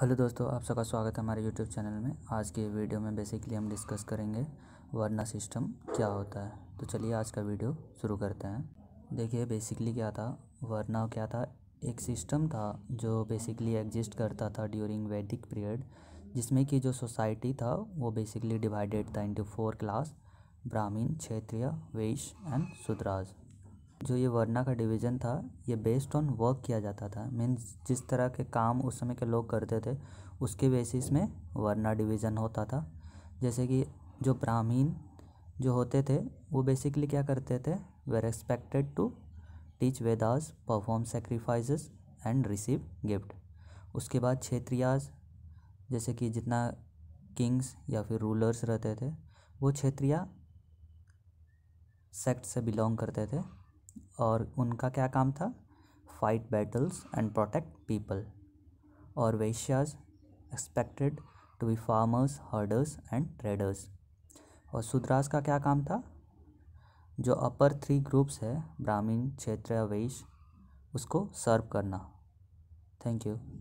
hello दोस्तों आप सबका स्वागत है हमारे यूट्यूब चैनल में आज के वीडियो में बेसिकली हम डिस्कस करेंगे वर्ना सिस्टम क्या होता है तो चलिए आज का वीडियो शुरू करते हैं देखिए बेसिकली क्या था वर्ना क्या था एक सिस्टम था जो बेसिकली एग्जिस्ट करता था ड्यूरिंग वैदिक पीरियड जिसमें कि जो सोसाइटी था वो बेसिकली डिवाइडेड था into four class Brahmin Kshatriya Vaishya and सुदराज जो ये वरना का डिवीज़न था ये बेस्ड ऑन वर्क किया जाता था मीन्स जिस तरह के काम उस समय के लोग करते थे उसके बेसिस में वरना डिवीज़न होता था जैसे कि जो ब्राह्मीण जो होते थे वो बेसिकली क्या करते थे वे expected to teach Vedas perform sacrifice and receive gift उसके बाद क्षेत्रियाज जैसे कि जितना किंग्स या फिर रूलर्स रहते थे वो क्षेत्रिया सेक्ट से बिलोंग करते थे और उनका क्या काम था fight battles and protect people और Vaishyas expected to be farmers herders and traders और सुद्रास का क्या काम था जो अपर थ्री ग्रुप्स है ब्राह्मीण क्षेत्र या वेश उसको सर्व करना थैंक यू